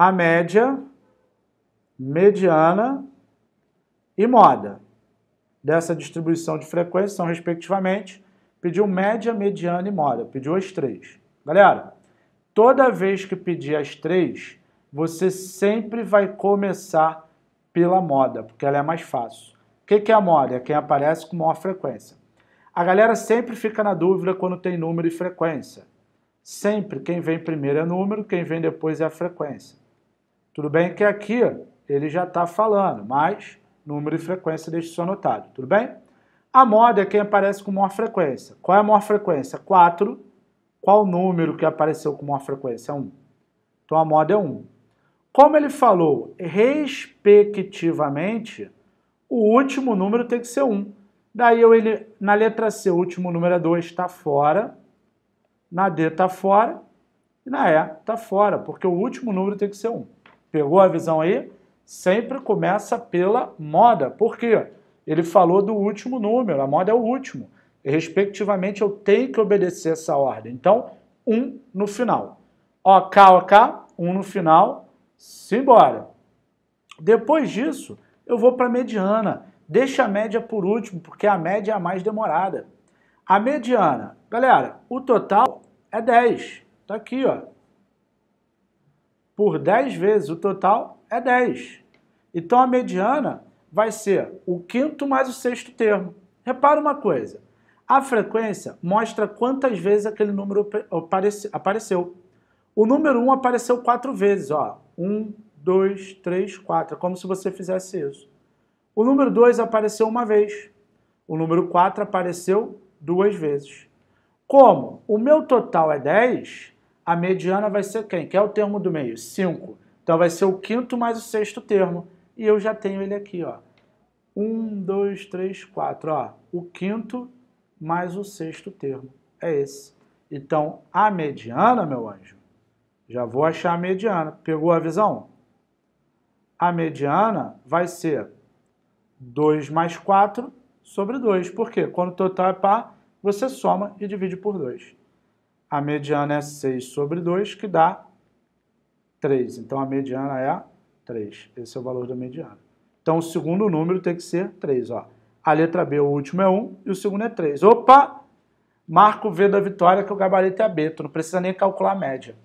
a média, mediana e moda. Dessa distribuição de frequência são, então, respectivamente, pediu média, mediana e moda, pediu as três. Galera, toda vez que pedir as três, você sempre vai começar pela moda, porque ela é mais fácil. O que é a moda? É quem aparece com maior frequência. A galera sempre fica na dúvida quando tem número e frequência. Sempre quem vem primeiro é número, quem vem depois é a frequência. Tudo bem que aqui ele já está falando, mas número e frequência deixe isso anotado, tudo bem? A moda é quem aparece com maior frequência. Qual é a maior frequência? 4. Qual o número que apareceu com maior frequência? 1. Então a moda é 1. Como ele falou, respectivamente, o último número tem que ser 1. Daí eu, ele, na letra C, o último número é 2, está fora. Na D está fora. E na E está fora, porque o último número tem que ser 1. Pegou a visão aí? Sempre começa pela moda. Por quê? Ele falou do último número, a moda é o último. E, respectivamente, eu tenho que obedecer essa ordem. Então, um no final. ó, K um no final, simbora. Depois disso, eu vou para a mediana. Deixa a média por último, porque a média é a mais demorada. A mediana, galera, o total é 10. Tá aqui, ó por 10 vezes o total é 10. Então a mediana vai ser o quinto mais o sexto termo. Repara uma coisa, a frequência mostra quantas vezes aquele número apareceu. O número 1 apareceu quatro vezes, ó. 1, 2, 3, 4. É como se você fizesse isso. O número 2 apareceu uma vez. O número 4 apareceu duas vezes. Como o meu total é 10, a mediana vai ser quem? Que é o termo do meio? 5. Então vai ser o quinto mais o sexto termo. E eu já tenho ele aqui, ó. 1, 2, 3, 4. o quinto mais o sexto termo. É esse. Então, a mediana, meu anjo, já vou achar a mediana. Pegou a visão? A mediana vai ser 2 mais 4 sobre 2. Por quê? Quando o total é par, você soma e divide por 2 a mediana é 6 sobre 2, que dá 3. Então, a mediana é 3. Esse é o valor da mediana. Então, o segundo número tem que ser 3. Ó. A letra B, o último é 1 e o segundo é 3. Opa! Marco V da vitória, que o gabarito é B. Tu não precisa nem calcular a média.